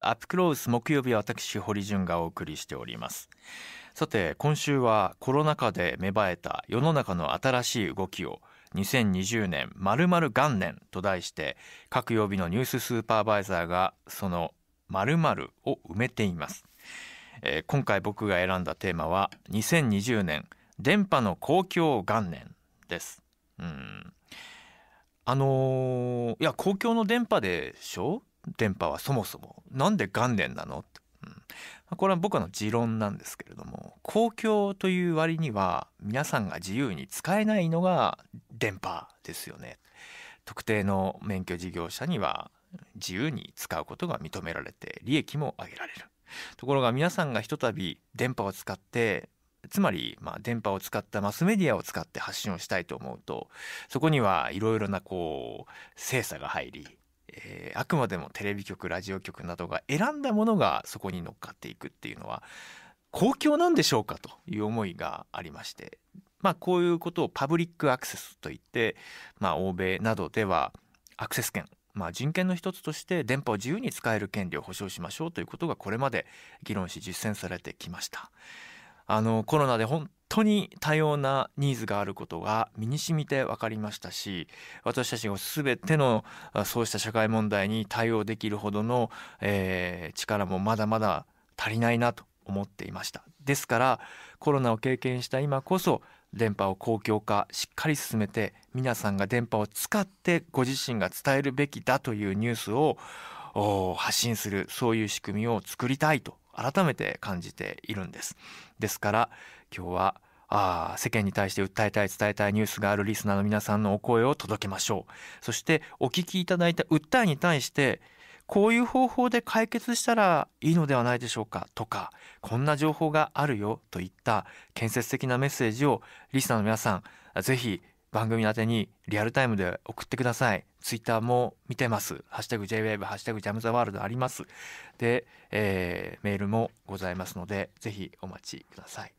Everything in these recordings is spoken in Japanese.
アップクロース木曜日は私堀潤がお送りしておりますさて今週はコロナ禍で芽生えた世の中の新しい動きを2020年〇〇元年と題して各曜日のニューススーパーバイザーがその〇〇を埋めています、えー、今回僕が選んだテーマは2020年電波の公共元年ですうんあのー、いや公共の電波でしょ電波はそもそもなんで元年なの、うん、これは僕の持論なんですけれども公共という割には皆さんが自由に使えないのが電波ですよね特定の免許事業者には自由に使うことが認められて利益も上げられるところが皆さんがひとたび電波を使ってつまりまあ電波を使ったマスメディアを使って発信をしたいと思うとそこにはいろいろなこう精査が入りえー、あくまでもテレビ局ラジオ局などが選んだものがそこに乗っかっていくっていうのは公共なんでしょうかという思いがありましてまあこういうことをパブリックアクセスといって、まあ、欧米などではアクセス権、まあ、人権の一つとして電波を自由に使える権利を保障しましょうということがこれまで議論し実践されてきました。あのコロナで本当に多様なニーズがあることが身に染みて分かりましたし私たちが全てのそうした社会問題に対応できるほどの、えー、力もまだまだ足りないなと思っていましたですからコロナを経験した今こそ電波を公共化しっかり進めて皆さんが電波を使ってご自身が伝えるべきだというニュースを発信するそういう仕組みを作りたいと改めて感じているんですですから今日はああ世間に対して訴えたい伝えたいニュースがあるリスナーの皆さんのお声を届けましょうそしてお聞きいただいた訴えに対してこういう方法で解決したらいいのではないでしょうかとかこんな情報があるよといった建設的なメッセージをリスナーの皆さんぜひ番組宛てにリアルタイムで送ってくださいツイッターも見てます「ハッシュタグ #JWAVE」「ハッシュタグジャムザワールド」ありますで、えー、メールもございますのでぜひお待ちください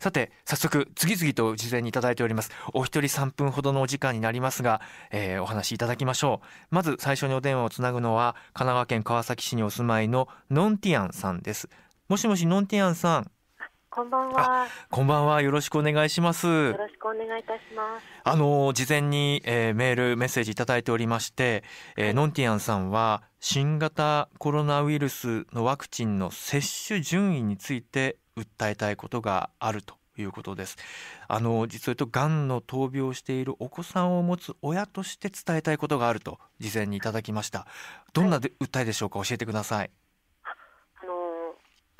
さて早速次々と事前にいただいておりますお一人3分ほどのお時間になりますが、えー、お話いただきましょうまず最初にお電話をつなぐのは神奈川県川崎市にお住まいのノンティアンさんですもしもしノンティアンさんこんばんは。こんばんは。よろしくお願いします。よろしくお願いいたします。あの事前に、えー、メールメッセージ頂いておりまして、えー、ノンティアンさんは新型コロナウイルスのワクチンの接種順位について訴えたいことがあるということです。あの実はとがんの闘病しているお子さんを持つ親として伝えたいことがあると事前にいただきました。どんなで、はい、訴えでしょうか。教えてください。あの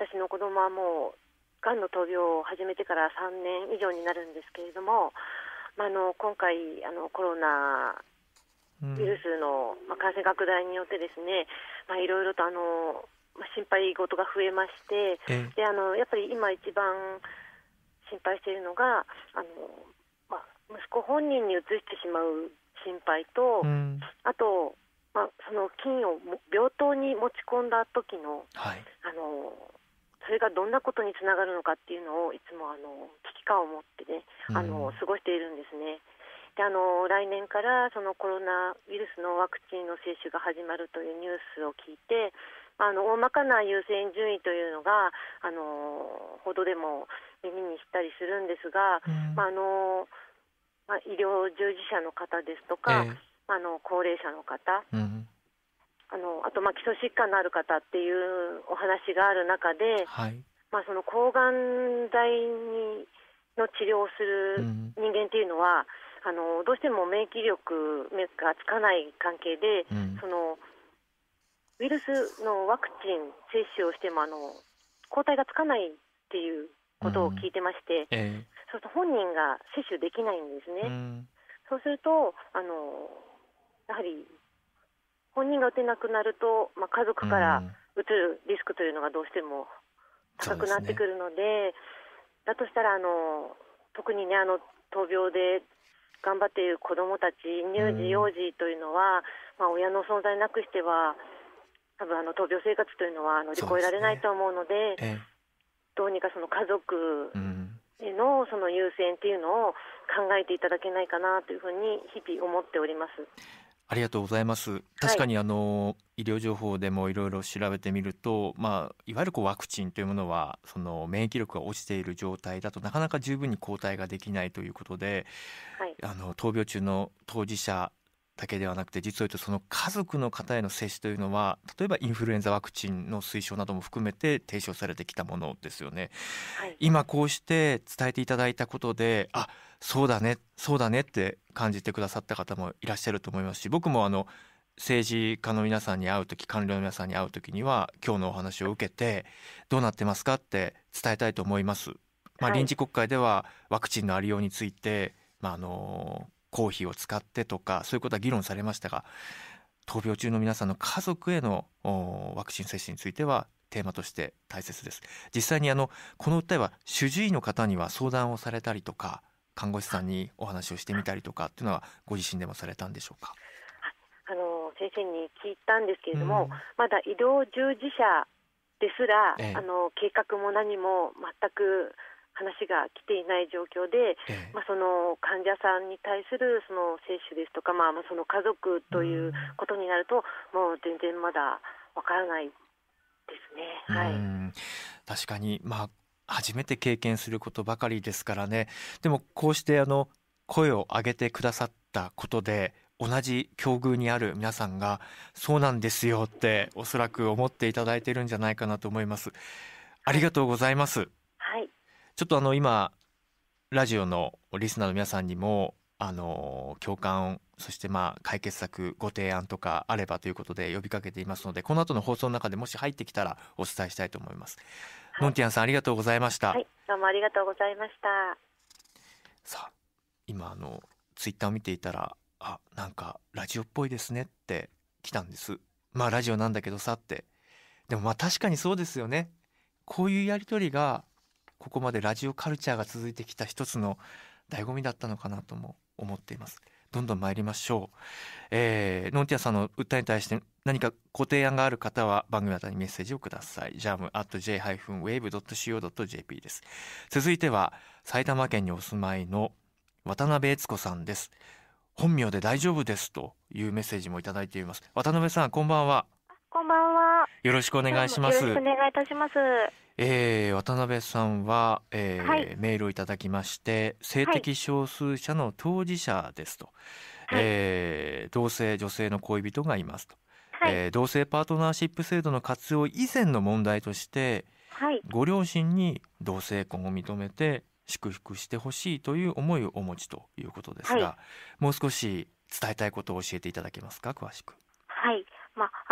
私の子供はもうがんの闘病を始めてから3年以上になるんですけれども、まあ、あの今回あのコロナウイルスの、まあ、感染拡大によってですね、まあ、いろいろとあの、まあ、心配事が増えまして、であのやっぱり今一番心配しているのがあの、まあ、息子本人にうつしてしまう心配と、うん、あと、まあ、その菌を病棟に持ち込んだ時の、はい、あのそれがどんなことにつながるのかっていうのをいつもあの危機感を持ってねあの過ごしているんですね。であの来年からそのコロナウイルスのワクチンの接種が始まるというニュースを聞いてあの大まかな優先順位というのがあの報道でも耳にしたりするんですが、まああのまあ、医療従事者の方ですとか、えー、あの高齢者の方、うんあのあとまあ基礎疾患のある方っていうお話がある中で、はい、まあ、その抗がん剤にの治療をする人間っていうのは、うん、あのどうしても免疫力がつかない関係で、うん、そのウイルスのワクチン接種をしてもあの抗体がつかないっていうことを聞いてまして、うんえー、そうすると本人が接種できないんですね。そうするとあのやはり本人が打てなくなると、まあ、家族からうつるリスクというのがどうしても高くなってくるので、ね、だとしたらあの特にねあの闘病で頑張っている子どもたち乳児、幼児というのは、まあ、親の存在なくしては多分あの闘病生活というのは乗り越えられないと思うので、どうにかその家族へのその優先っていうのを考えていただけないかなというふうに日々思っております。ありがとうございます。確かにあの、はい、医療情報でもいろいろ調べてみると、まあ、いわゆるこうワクチンというものはその免疫力が落ちている状態だとなかなか十分に抗体ができないということで、はい、あの闘病中の当事者だけではなくて実を言うとその家族の方への接種というのは例えばインフルエンザワクチンの推奨なども含めて提唱されてきたものですよね。はい、今こうして伝えていただいたことであそうだねそうだねって感じてくださった方もいらっしゃると思いますし僕もあの政治家の皆さんに会う時官僚の皆さんに会う時には今日のお話を受けてどうなってますかって伝えたいと思います。まあ、臨時国会ではワクチンのありようについて、まあ、あの公費を使ってとかそういうことは議論されましたが闘病中の皆さんの家族へのワクチン接種についてはテーマとして大切です実際にあのこの訴えは主治医の方には相談をされたりとか看護師さんにお話をしてみたりとかっていうのはご自身でもされたんでしょうかあの先生に聞いたんですけれども、うん、まだ医療従事者ですら、ええ、あの計画も何も全く話が来ていない状況で、まあ、その患者さんに対するその接種ですとか、まあ、その家族ということになると、もう全然まだわからないですね。はい、確かに、まあ、初めて経験することばかりですからねでもこうしてあの声を上げてくださったことで同じ境遇にある皆さんがそうなんですよっておそらく思っていただいているんじゃないかなと思いますありがとうございますちょっとあの今ラジオのリスナーの皆さんにもあの共感そしてまあ解決策ご提案とかあればということで呼びかけていますのでこの後の放送の中でもし入ってきたらお伝えしたいと思います。はい、ノンティアンさんありがとうございました、はい、どうもありがとうございました。さあ今あのツイッターを見ていたらあなんかラジオっぽいですねって来たんです。まあラジオなんだけどさってでもまあ確かにそうですよね。こういうやりとりがここまでラジオカルチャーが続いてきた一つの醍醐味だったのかなとも思っています。どんどん参りましょう。えー、ノンティアさんの訴えに対して何かご提案がある方は番組宛にメッセージをください。jam.j-wave.co.jp です。続いては埼玉県にお住まいの渡辺悦子さんです。本名で大丈夫ですというメッセージもいただいています。渡辺さん、こんばんは。こんばんは。よろしくお願いします。お願いいたします。えー、渡辺さんは、えー、はい、メールをいただきまして性的少数者の当事者ですと、はい、えー、同性女性の恋人がいますと、はい、えー、同性パートナーシップ制度の活用以前の問題として、はい、ご両親に同性婚を認めて祝福してほしいという思いをお持ちということですが、もう少し伝えたいことを教えていただけますか詳しく。はい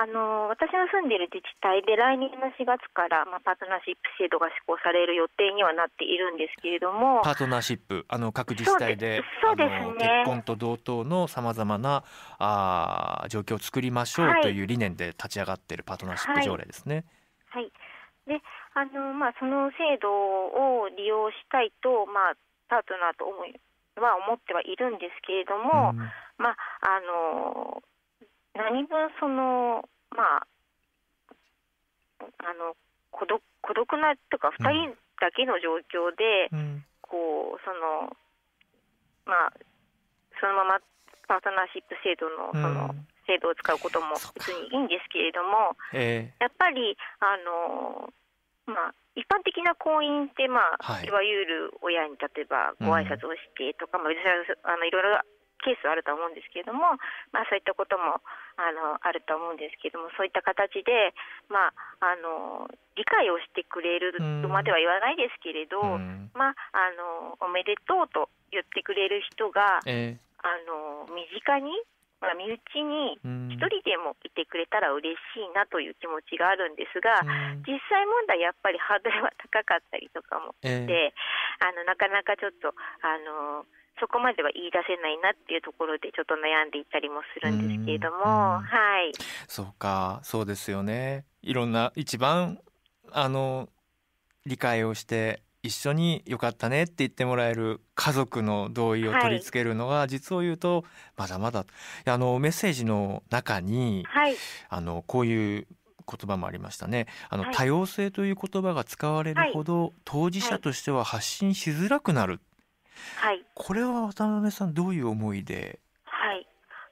あの私の住んでいる自治体で来年の4月から、まあ、パートナーシップ制度が施行される予定にはなっているんですけれどもパートナーシップあの各自治体でそうですね、結婚と同等のさまざまなあ状況を作りましょうという理念で立ち上がっているパートナーシップ条例ですね。はい、はい、であの、まあ、その制度を利用したいと、まあ、パートナーと思いは思ってはいるんですけれども、うん、まああの何分そのまああの孤独孤独なとか2人だけの状況で、うん、こうそのまあそのままパートナーシップ制度のその、制度を使うことも普通にいいんですけれども、えー、やっぱりあのまあ一般的な婚姻って、まあ、はい、いわゆる親に例えばご挨拶をしてとか、うん、まあ、あのいろいろケースはあると思うんですけれども、まあ、そういったこともあのあると思うんですけれどもそういった形で、まあ、あの理解をしてくれるとまでは言わないですけれど、まあ、あのおめでとうと言ってくれる人が、えー、あの身近にまあ、身内に一人でもいてくれたら嬉しいなという気持ちがあるんですが、実際問題やっぱりハードルは高かったりとかもして、えー、あのなかなかちょっとあのそこまでは言い出せないなっていうところでちょっと悩んでいたりもするんですけれども、はい。そうか、そうですよね。いろんな一番あの理解をして一緒に良かったねって言ってもらえる家族の同意を取り付けるのが、実を言うとまだまだあのメッセージの中に、はい、あのこういう言葉もありましたねあの、はい、多様性という言葉が使われるほど、当事者としては発信しづらくなるはい、これは渡辺さん、どういう思いで、はい、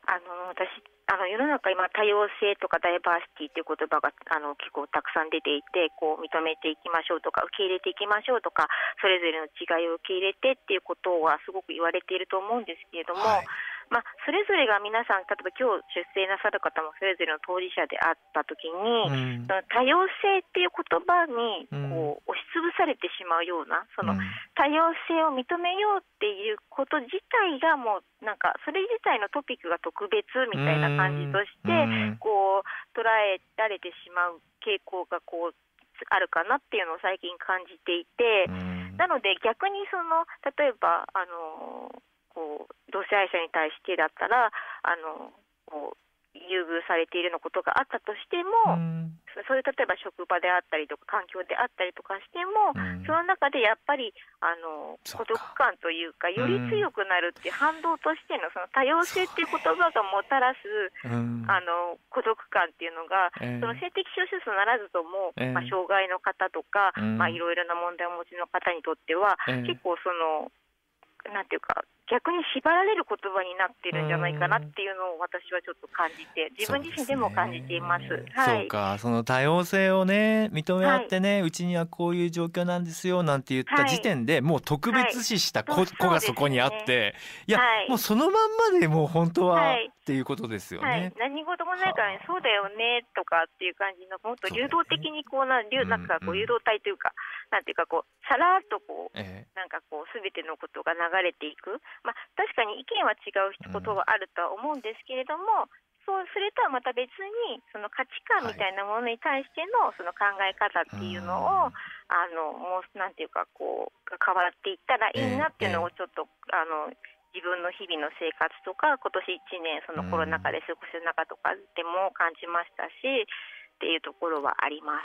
あの私あの世の中、今、多様性とかダイバーシティという言葉があの結構たくさん出ていて、こう認めていきましょうとか、受け入れていきましょうとか、それぞれの違いを受け入れてっていうことはすごく言われていると思うんですけれども。はいまあ、それぞれが皆さん、例えば今日出生なさる方もそれぞれの当事者であったときに、うん、多様性っていう言葉にこう、押しつぶされてしまうような、その、多様性を認めようっていうこと自体がもう、なんかそれ自体のトピックが特別みたいな感じとして、こう捉えられてしまう傾向がこうあるかなっていうのを最近感じていて、なので逆にその例えばあのこう同性愛者に対してだったらあのこう優遇されているようなことがあったとしても、うん、そういう例えば職場であったりとか環境であったりとかしても、うん、その中でやっぱりあの孤独感というかより強くなるっていう反動としてのその多様性っていう言葉がもたらす、あの孤独感っていうのが、その性的少数ならずとも、えー、まあ、障害の方とか、まあ、いろいろな問題をお持ちの方にとっては、結構その何て言うか逆に縛られる言葉になってるんじゃないかなっていうのを私はちょっと感じて自分自身でも感じています。そう、ねはい、かその多様性をね認め合ってね、はい、うちにはこういう状況なんですよなんて言った時点で、はい、もう特別視した子,、子がそこにあって、ね、いや、もうそのまんまでもう本当は、っていうことですよね、何事もないからね、そうだよねとかっていう感じのもっと流動的にこうな流なんかこう流動体というか、うんうん、なんていうかこうさらっとこう、ええ、なんかこうすべてのことが流れていくまあ、確かに意見は違うことはあるとは思うんですけれども、うん、そうするとはまた別にその価値観みたいなものに対してのその考え方っていうのを、はい、あのもうなんていうかこう変わっていったらいいなっていうのをちょっと、ええ、あの自分の日々の生活とか今年1年そのコロナ禍で過ごす中とかでも感じましたし、っていうところはあります。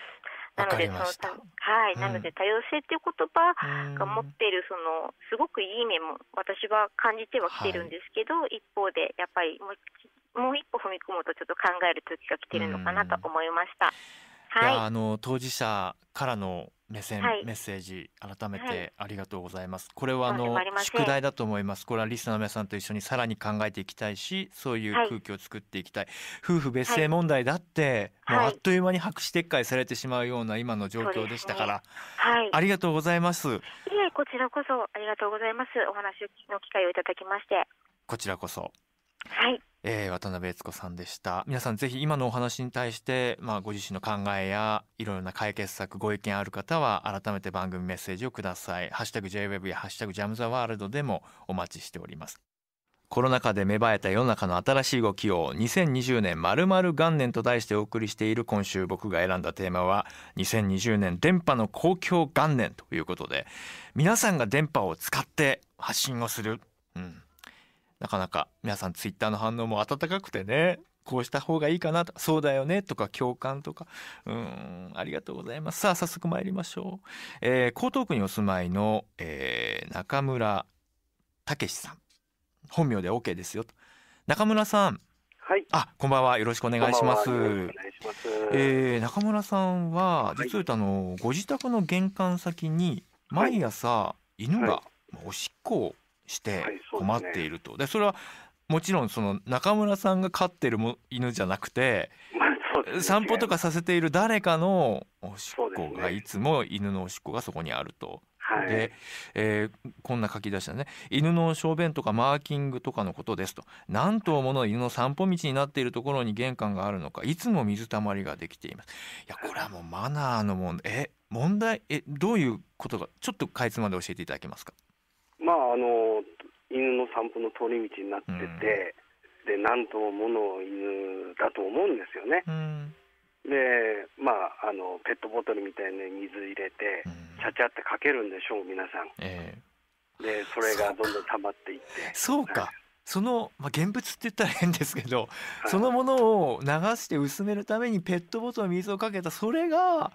なのでそのはい、なので多様性っていう言葉が持っているそのすごくいい面も私は感じてはきてるんですけど、一方でやっぱりもうもう一歩踏み込むとちょっと考える時が来てるのかなと思いました。うんはい、であの当事者からの目線、はい、メッセージ改めてありがとうございます、はい、これはあの宿題だと思いますこれはリスナーの皆さんと一緒にさらに考えていきたいしそういう空気を作っていきたい、夫婦別姓問題だって、もうあっという間に白紙撤回されてしまうような今の状況でしたから、ね、ありがとうございますいえこちらこそありがとうございますお話の機会をいただきましてこちらこそはい、えー、渡辺悦子さんでした皆さんぜひ今のお話に対して、まあ、ご自身の考えやいろいろな解決策ご意見ある方は改めて番組メッセージをください「ハッシュタグ #JWEB」や「ハッシュタグジャムザワールドでもお待ちしておりますコロナ禍で芽生えた世の中の新しい動きを2020年まる元年と題してお送りしている今週僕が選んだテーマは2020年電波の公共元年ということで皆さんが電波を使って発信をするなかなか皆さんツイッターの反応も温かくてねこうした方がいいかなとそうだよねとか共感とかうんありがとうございますさあ早速参りましょう、えー、江東区にお住まいの、えー、中村武さん本名で OK ですよと中村さんはい、あ、こんばんは、よろしくお願いします。す。えー、中村さんは、実はあの、ご自宅の玄関先に、毎朝、犬が、おしっこをして困っていると。はい、そで、ね、それはもちろんその中村さんが飼ってるも犬じゃなくて、まあ、散歩とかさせている誰かのおしっこが、いつも犬のおしっこがそこにあると。で、えー、こんな書き出したね犬の小便とかマーキングとかのことですと何頭もの犬の散歩道になっているところに玄関があるのかいつも水たまりができていますいやこれはもうマナーの問題え問題えどういうことがちょっとかいつまで教えていただけますか犬の散歩の通り道になってて、うん、で何ともの犬だと思うんですよね。うん、でまああのペットボトルみたいに水入れて、うん、ちゃちゃってかけるんでしょう皆さん。えー、でそれがどんどん溜まっていって。そうか、その、まあ、現物って言ったら変ですけど、そのものを流して薄めるためにペットボトルに水をかけたそれが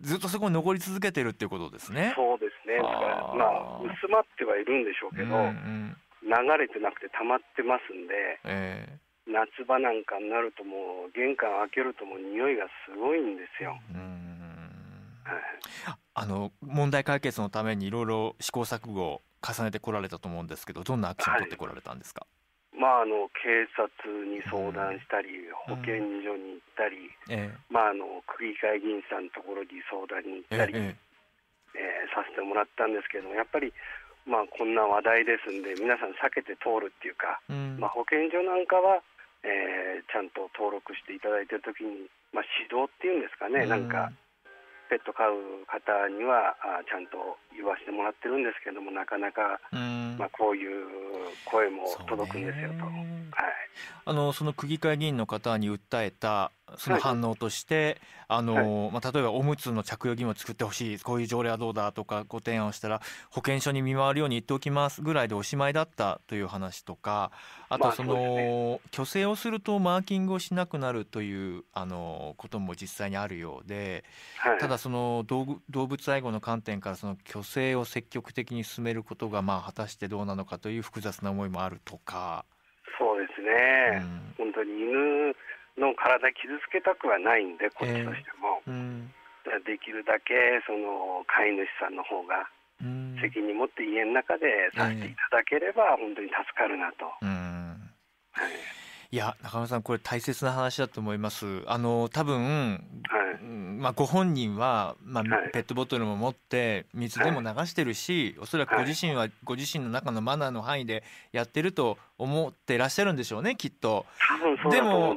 ずっとそこに残り続けてるっていうことですね。そうでね、だからまあ薄まってはいるんでしょうけど、うんうん、流れてなくて溜まってますんで、えー、夏場なんかになるともう玄関開けるともう匂いがすごいんですよ。はい、あの問題解決のためにいろいろ試行錯誤を重ねてこられたと思うんですけどどんなアクションを取ってこられたんですか、はいまあ、あの警察に相談したり、保健所に行ったり、うん、まあ、あの区議会議員さんのところに相談に行ったり、ええ、えー、させてもらったんですけれどもやっぱり、まあ、こんな話題ですんで皆さん避けて通るっていうか、うん、まあ、保健所なんかは、えー、ちゃんと登録していただいてる時に、まあ、指導っていうんですかね、うん、なんかペット飼う方にはあちゃんと言わせてもらってるんですけれどもなかなか、まあ、こういう声も届くんですよと、はい、あのその区議会議員の方に訴えたその反応として、はい、あの、はい、まあ、例えばおむつの着用義務を作ってほしいこういう条例はどうだとかご提案をしたら保健所に見回るように言っておきますぐらいでおしまいだったという話とかあとその、まあそね、虚勢をするとマーキングをしなくなるというあのことも実際にあるようで、はい、ただその動物愛護の観点からその虚勢を積極的に進めることが、まあ、果たしてどうなのかという複雑な思いもあるとか。そうですね、うん、本当に犬の体傷つけたくはないんでこっちとしても、えーうん、できるだけその飼い主さんの方が責任持って家の中でさせていただければ本当に助かるなと。うん、はいいや中村さんこれ大切な話だと思いますあの多分、はい、まあ、ご本人は、まあはい、ペットボトルも持って水でも流してるし、はい、おそらくご自身はご自身の中のマナーの範囲でやってると思ってらっしゃるんでしょうねきっと。でも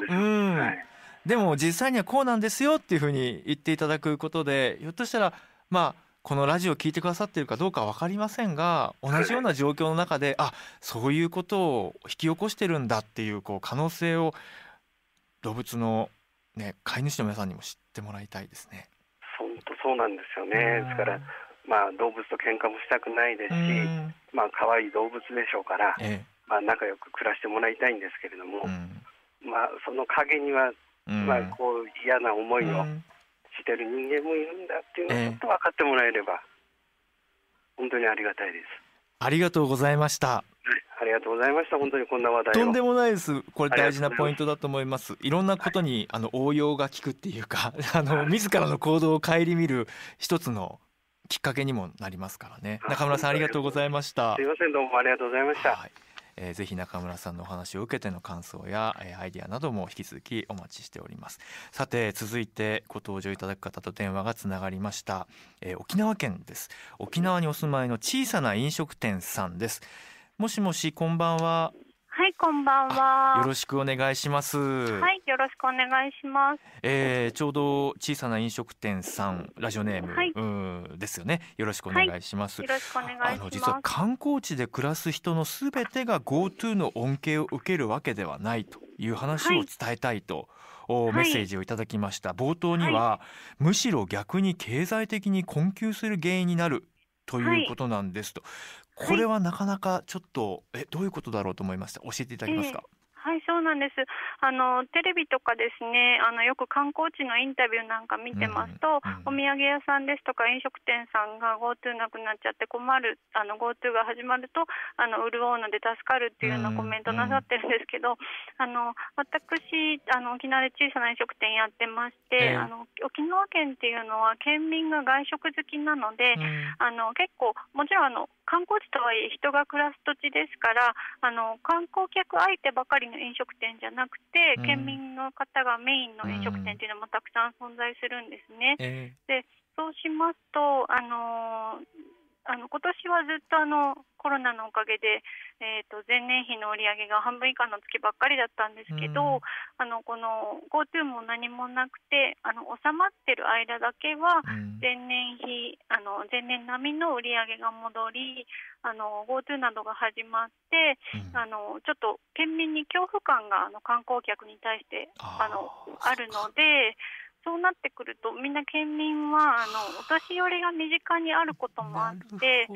でも実際にはこうなんですよっていうふうに言っていただくことでひょっとしたらまあこのラジオを聞いてくださっているかどうか分かりませんが同じような状況の中であそういうことを引き起こしてるんだっていうこう可能性を動物の、ね、飼い主の皆さんにも知ってもらいたいですね。本当そうなんですよねですから、まあ、動物と喧嘩もしたくないですし、まあ可愛い動物でしょうから、ええ、まあ、仲良く暮らしてもらいたいんですけれども、まあ、その陰には、まあ、こう嫌な思いをしてる人間もいるんだっていうのをちょっと分かってもらえれば、本当にありがたいですありがとうございました、ありがとうございました本当にこんな話題とんでもないですこれ大事なポイントだと思いますいろんなことに、はい、あの応用が効くっていうか あの自らの行動を顧みる一つのきっかけにもなりますからね中村さんありがとうございましたすいませんどうもありがとうございました、はいえー、ぜひ中村さんのお話を受けての感想や、えー、アイディアなども引き続きお待ちしておりますさて続いてご登場いただく方と電話がつながりました、えー、沖縄県です沖縄にお住まいの小さな飲食店さんですもしもしこんばんははいこんばんはよろしくお願いしますはいよろしくお願いします、えー、ちょうど小さな飲食店さんラジオネーム、はい、うんですよねよろしくお願いします、はい、よろしくお願いしますあの実は観光地で暮らす人のすべてが GoTo の恩恵を受けるわけではないという話を伝えたいと、はいメッセージをいただきました、はい、冒頭には、はい、むしろ逆に経済的に困窮する原因になるということなんですと、これはなかなかちょっとえどういうことだろうと思いました教えていただけますか、えーはいそうなんですあのテレビとかですねあのよく観光地のインタビューなんか見てますと、うんうん、お土産屋さんですとか飲食店さんが GoTo なくなっちゃって困るあの GoTo が始まるとあの潤うので助かるっていうようなコメントなさってるんですけど、うんうん、あの私あの沖縄で小さな飲食店やってまして、えー、あの沖縄県っていうのは県民が外食好きなので、うん、あの結構もちろんあの観光地とはいえ人が暮らす土地ですからあの観光客相手ばかりの飲食店じゃなくて、うん、県民の方がメインの飲食店というのもたくさん存在するんですね。うんえー、でそうしますと、あのーあの今年はずっとあのコロナのおかげで、えーと、前年比の売り上げが半分以下の月ばっかりだったんですけど、うん、あのこの GoTo も何もなくてあの収まってる間だけは前年比、あの前年並みの売り上げが戻りあの GoTo などが始まって、うん、あのちょっと県民に恐怖感があの観光客に対してあのあるので。そうなってくるとみんな県民はあのお年寄りが身近にあることもあって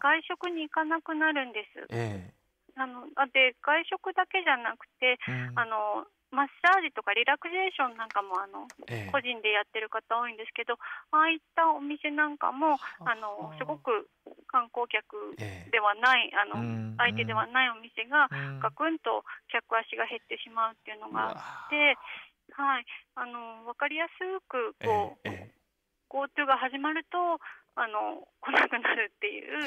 外食に行かなくなるんです。えー、あので外食だけじゃなくて、うん、あのマッサージとかリラクゼーションなんかもあの、え個人でやってる方多いんですけどああいったお店なんかもあのすごく観光客ではない、えあの、うん相手ではないお店がガクンと客足が減ってしまうっていうのがあって。うんはい、あの分かりやすくこう、GoTo が始まるとあの来なくなるっていう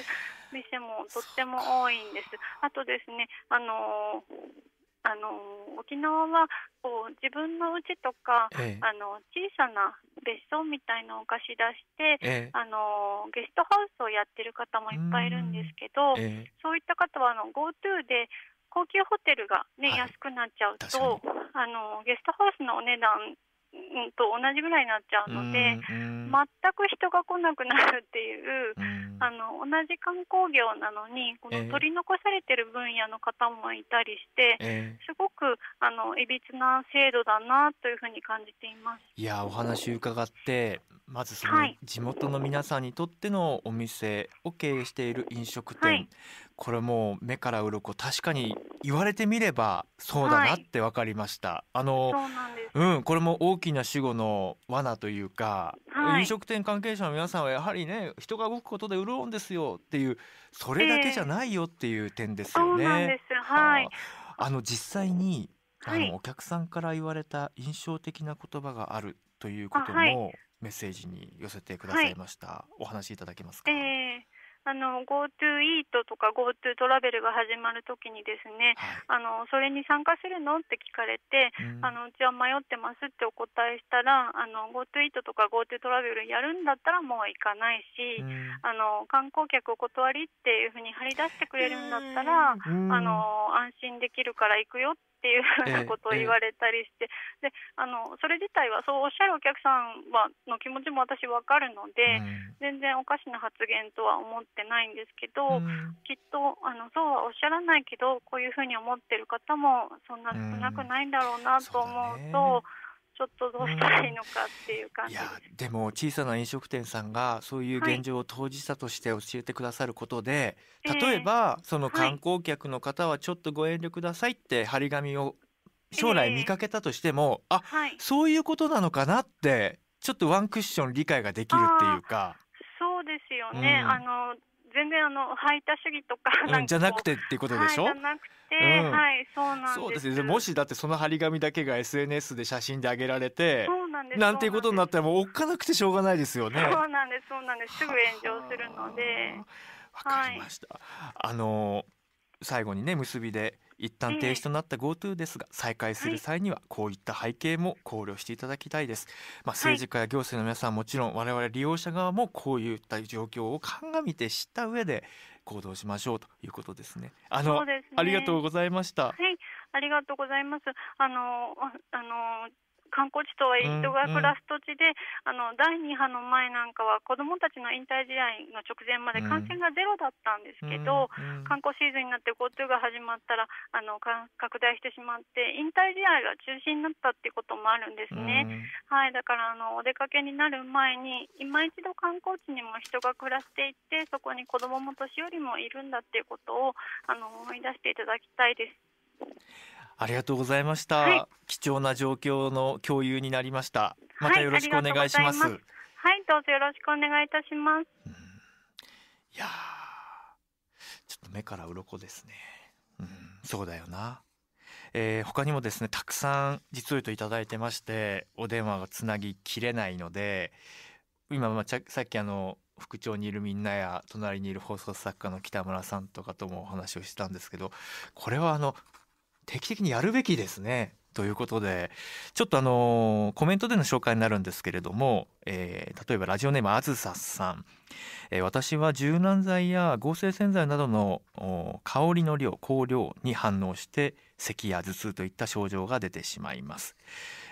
店もとっても多いんです。あとですねあのあの沖縄はこう自分の家とか、ええ、あの小さな別荘みたいのを貸し出して、え、あのゲストハウスをやってる方もいっぱいいるんですけど、そういった方はあの GoTo で高級ホテルがね、はい、安くなっちゃうとあのゲストハウスのお値段と同じぐらいになっちゃうので全く人が来なくなるっていうあの同じ観光業なのにこの取り残されてる分野の方もいたりして、えー、すごくあのいびつな制度だなというふうに感じていますいやお話伺ってまずその地元の皆さんにとってのお店を経営している飲食店、はい、これもう目から鱗確かに言われてみればそうだなって分かりました、はい、あのうんこれも大きな死後の罠というか、はい、飲食店関係者の皆さんはやはりね人が動くことで潤うんですよっていうそれだけじゃないよっていう点ですよね。はいあの実際にあの、お客さんから言われた印象的な言葉があるということも、メッセージに寄せてくださいました、はい、お話しいただけますか、えーあの GoTo イートとか GoTo トラベルが始まるときにですね、はい、あのそれに参加するのって聞かれて、うん、あのうちは迷ってますってお答えしたらあの GoTo イートとか GoTo トラベルやるんだったらもう行かないし、うん、あの観光客お断りっていうふうに張り出してくれるんだったら、あの安心できるから行くよってっていうふうなことを言われたりして、ええ、であのそれ自体はそうおっしゃるお客さんはの気持ちも私、分かるので、うん、全然おかしな発言とは思ってないんですけど、うん、きっとあのそうはおっしゃらないけどこういうふうに思ってる方もそんな少なくないんだろうなと思うと。ちょっとどうしたらいいのかっていう感じで、うん、いやでも小さな飲食店さんがそういう現状を当事者として教えてくださることで、はい、例えば、その観光客の方はちょっとご遠慮くださいって張り紙を将来見かけたとしても、えー、あ、はい、そういうことなのかなってちょっとワンクッション理解ができるっていうか。そうですよね、うん、あの全然あの排他主義とか、うん、じゃなくてっていうことでしょ、はい、じゃなくて、うん、はいそうなんですそうですねもしだってその張り紙だけが SNS で写真で上げられてそうなんですなんていうことになったらもうおっかなくてしょうがないですよねそうなんですそうなんですすぐ炎上するのでわかりました、はい、あのー最後にね結びで一旦停止となった GoTo ですが、再開する際にはこういった背景も考慮していただきたいです、まあ、政治家や行政の皆さんもちろん我々利用者側もこういった状況を鑑みて知った上で行動しましょうということですねあの、ね、ありがとうございました、はいありがとうございます。あの、あの、観光地とはいえ人が暮らす土地で、あの第2波の前なんかは子どもたちの引退試合の直前まで感染がゼロだったんですけど、観光シーズンになって GoTo が始まったらあの拡大してしまって引退試合が中止になったっていうこともあるんですね、はい、だからあのお出かけになる前に今一度観光地にも人が暮らしていってそこに子どもも年寄りもいるんだっていうことをあの思い出していただきたいです。ありがとうございました、はい、貴重な状況の共有になりましたまたよろしくお願いします、はい、はい、どうぞよろしくお願いいたします、いやちょっと目から鱗ですねうん、そうだよなえー、他にもですねたくさん実を言うといただいてましてお電話がつなぎきれないので今、まあ、さっきあの副長にいるみんなや隣にいる放送作家の北村さんとかともお話をしたんですけどこれはあの定期的にやるべきですね。ということでちょっとあのコメントでの紹介になるんですけれども、えー、例えばラジオネームあずささん、えー、私は柔軟剤や合成洗剤などの香りの量香料に反応して咳や頭痛といった症状が出てしまいます、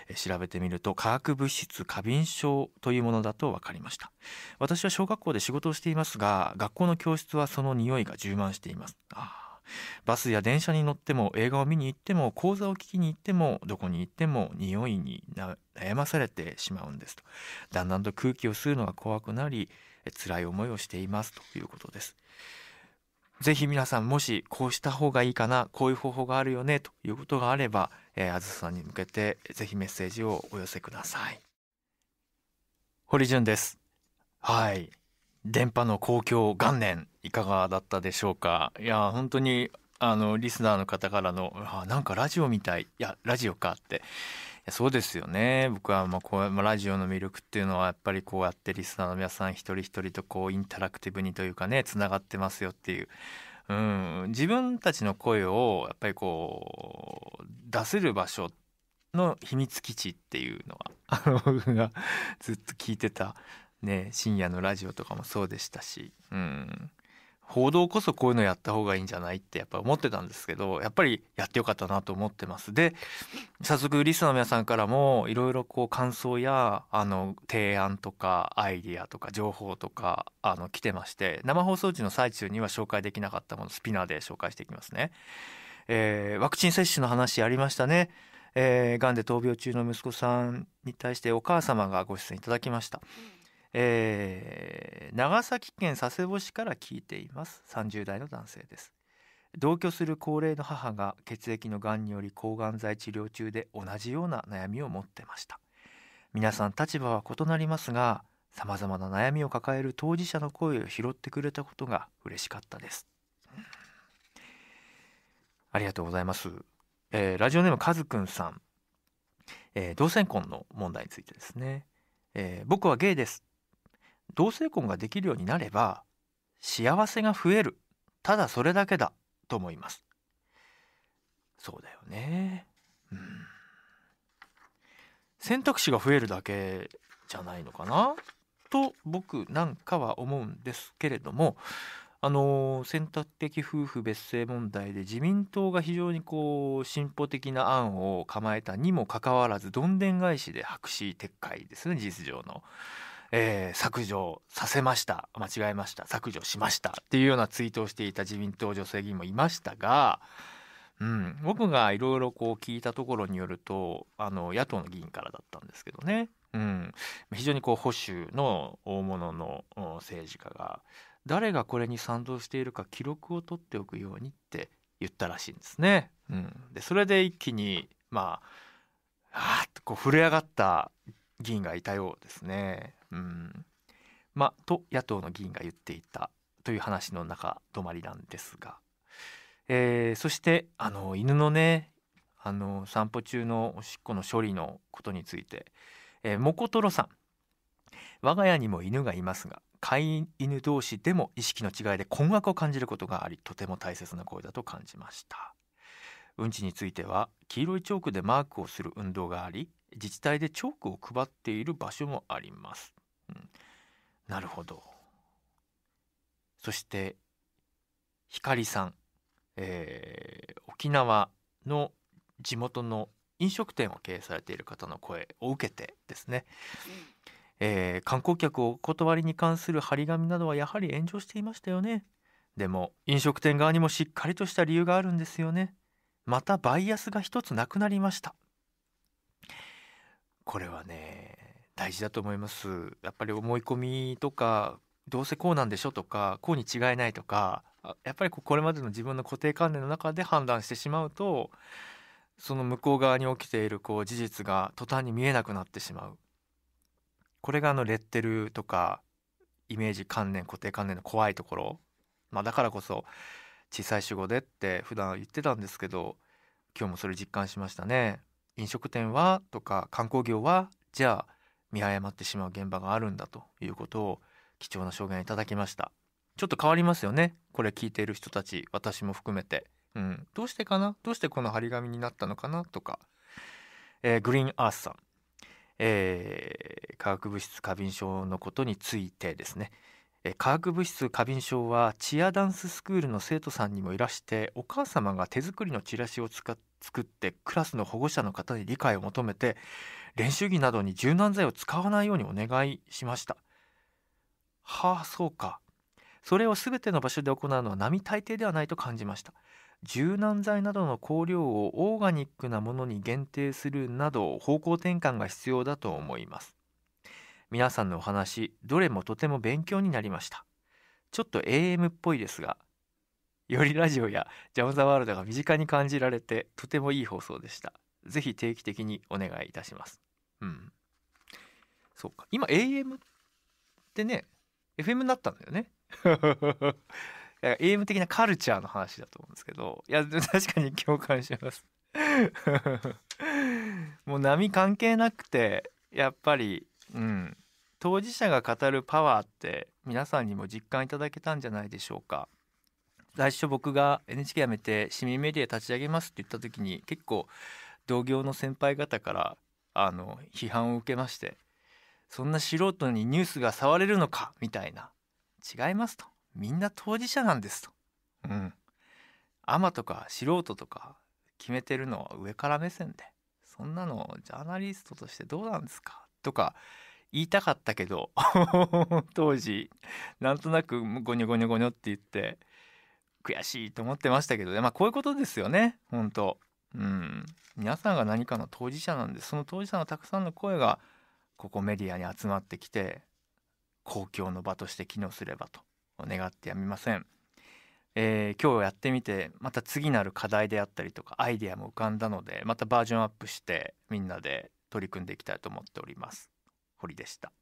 えー、調べてみると化学物質過敏症というものだと分かりました私は小学校で仕事をしていますが学校の教室はその匂いが充満していますあバスや電車に乗っても映画を見に行っても講座を聞きに行ってもどこに行っても匂いに悩まされてしまうんですとだんだんと空気を吸うのが怖くなり辛い思いをしていますということですぜひ皆さんもしこうした方がいいかなこういう方法があるよねということがあれば、えー、あずさんに向けてぜひメッセージをお寄せください堀潤ですはい電波の公共元年いかがだったでしょうかいや本当にあのリスナーの方からの「あなんかラジオみたいいやラジオか」ってそうですよね僕はまあこう、ラジオの魅力っていうのはやっぱりこうやってリスナーの皆さん一人一人とこうインタラクティブにというかねつながってますよっていう。うん、自分たちの声をやっぱりこう出せる場所の秘密基地っていうのは僕がずっと聞いてたね、深夜のラジオとかもそうでしたし、うん、報道こそこういうのやった方がいいんじゃないってやっぱ思ってたんですけどやっぱりやってよかったなと思ってますで早速リスナーの皆さんからもいろいろこう感想やあの提案とかアイディアとか情報とかあの来てまして生放送時の最中には紹介できなかったものスピナーで紹介していきますね、えー、ワクチン接種の話ありましたねえー、癌で闘病中の息子さんに対してお母様がご出演いただきました。うんえー、長崎県佐世保市から聞いています30代の男性です同居する高齢の母が血液のがんにより抗がん剤治療中で同じような悩みを持ってました皆さん立場は異なりますが様々な悩みを抱える当事者の声を拾ってくれたことが嬉しかったです、ありがとうございます、えー、ラジオネームかずくんさん、えー、同性婚の問題についてですね、えー、僕はゲイです同性婚ができるようになれば幸せが増えるただそれだけだと思いますそうだよねうん選択肢が増えるだけじゃないのかなと僕なんかは思うんですけれどもあの選択的夫婦別姓問題で自民党が非常にこう進歩的な案を構えたにもかかわらずどんでん返しで白紙撤回ですね事実上の。えー、削除させました間違えました削除しましたっていうようなツイートをしていた自民党女性議員もいましたが、うん、僕がいろいろこう聞いたところによるとあの野党の議員からだったんですけどね、うん、非常にこう保守の大物の政治家が誰がこれに賛同しているか記録を取っておくようにって言ったらしいんですね。うん、でそれで一気にまああっとこう震え上がった議員がいたようですね。うんまあ、と野党の議員が言っていたという話の中止まりなんですが、えー、そしてあの犬のねあの散歩中のおしっこの処理のことについて、えー、モコトロさん我が家にも犬がいますが飼い犬同士でも意識の違いで困惑を感じることがありとても大切な声だと感じましたうんちについては黄色いチョークでマークをする運動があり自治体でチョークを配っている場所もありますなるほどそしてひかりさん、えー、沖縄の地元の飲食店を経営されている方の声を受けてですね、えー、観光客お断りに関する張り紙などはやはり炎上していましたよねでも飲食店側にもしっかりとした理由があるんですよねまたバイアスが一つなくなりましたこれはね大事だと思いますやっぱり思い込みとかどうせこうなんでしょとかこうに違いないとかやっぱりこれまでの自分の固定観念の中で判断してしまうとその向こう側に起きているこう事実が途端に見えなくなってしまうこれがあのレッテルとかイメージ観念固定観念の怖いところ、まあ、だからこそ小さい主語でって普段言ってたんですけど今日もそれ実感しましたね。飲食店はとか観光業はじゃあ見誤ってしまう現場があるんだということを貴重な証言いただきましたちょっと変わりますよねこれ聞いている人たち私も含めて、うん、どうしてかなどうしてこの張り紙になったのかなとか、えー、グリーンアースさん、えー、化学物質過敏症のことについてですね化学物質過敏症はチアダンススクールの生徒さんにもいらしてお母様が手作りのチラシをつ作ってクラスの保護者の方に理解を求めて練習着などに柔軟剤を使わないようにお願いしましたはあそうかそれを全ての場所で行うのは並大抵ではないと感じました柔軟剤などの香料をオーガニックなものに限定するなど方向転換が必要だと思います皆さんのお話どれもとても勉強になりましたちょっと AM っぽいですがよりラジオやジャム・ザ・ワールドが身近に感じられてとてもいい放送でしたぜひ定期的にお願いいたします。うん。そうか。今 AM ってね、FM になったんだよね。AM 的なカルチャーの話だと思うんですけど、いや、確かに共感します。もう波関係なくて、やっぱり、うん、当事者が語るパワーって皆さんにも実感いただけたんじゃないでしょうか。最初僕が NHK 辞めて市民メディア立ち上げますって言った時に結構同業の先輩方からあの批判を受けましてそんな素人にニュースが触れるのかみたいな違いますとみんな当事者なんですとうんアマとか素人とか決めてるのは上から目線でそんなのジャーナリストとしてどうなんですかとか言いたかったけど 当時なんとなくゴニョゴニョゴニョって言って悔しいと思ってましたけど、まあ、こういうことですよね本当うん皆さんが何かの当事者なんでその当事者のたくさんの声がここメディアに集まってきて公共の場として機能すればと願ってやみません、えー、今日やってみてまた次なる課題であったりとかアイデアも浮かんだのでまたバージョンアップしてみんなで取り組んでいきたいと思っております堀でした